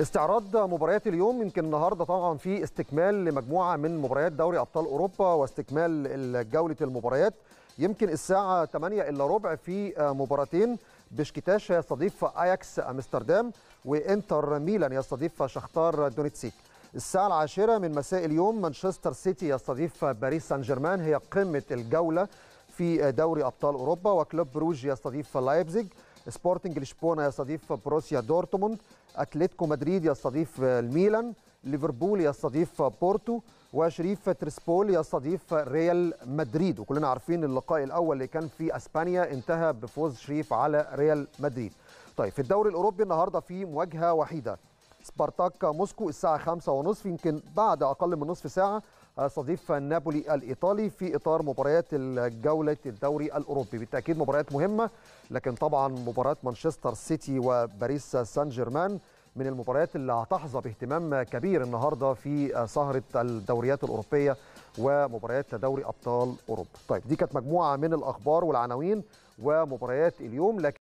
استعراض مباريات اليوم يمكن النهارده طبعا في استكمال لمجموعه من مباريات دوري ابطال اوروبا واستكمال جوله المباريات يمكن الساعه 8 الا ربع في مباراتين بشكتاش يستضيف اياكس امستردام وانتر ميلان يستضيف شختار دونيتسيك الساعة العاشرة من مساء اليوم مانشستر سيتي يستضيف باريس سان جيرمان هي قمة الجولة في دوري أبطال أوروبا وكلوب بروج يستضيف لايبزيج سبورتنج لشبونه يستضيف بروسيا دورتموند اتلتيكو مدريد يستضيف الميلان ليفربول يستضيف بورتو وشريف تريسبول يستضيف ريال مدريد وكلنا عارفين اللقاء الاول اللي كان في اسبانيا انتهى بفوز شريف على ريال مدريد طيب في الدوري الاوروبي النهارده في مواجهه وحيده سبارتاك موسكو الساعة خمسة ونصف يمكن بعد أقل من نصف ساعة استضيف آه، نابولي الإيطالي في إطار مباريات الجولة الدوري الأوروبي بالتأكيد مباريات مهمة لكن طبعا مباراة مانشستر سيتي وباريس سان جيرمان من المباريات اللي هتحظى باهتمام كبير النهارده في آه، سهره الدوريات الاوروبيه ومباريات دوري ابطال اوروبا. طيب دي كانت مجموعه من الاخبار والعناوين ومباريات اليوم لكن